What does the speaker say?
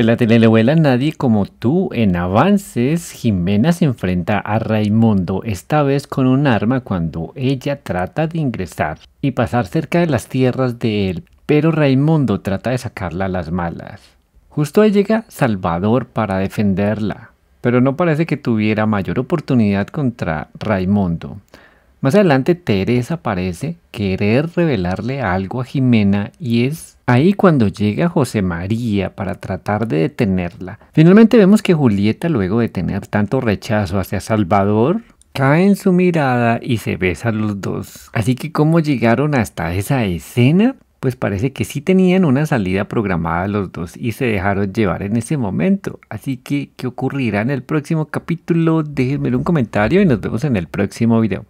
En la telenovela Nadie como tú, en avances, Jimena se enfrenta a Raimundo, esta vez con un arma cuando ella trata de ingresar y pasar cerca de las tierras de él, pero Raimundo trata de sacarla a las malas. Justo ahí llega Salvador para defenderla, pero no parece que tuviera mayor oportunidad contra Raimundo. Más adelante Teresa parece querer revelarle algo a Jimena y es ahí cuando llega José María para tratar de detenerla. Finalmente vemos que Julieta luego de tener tanto rechazo hacia Salvador, cae en su mirada y se besan los dos. Así que cómo llegaron hasta esa escena, pues parece que sí tenían una salida programada los dos y se dejaron llevar en ese momento. Así que, ¿qué ocurrirá en el próximo capítulo? Déjenmelo un comentario y nos vemos en el próximo video.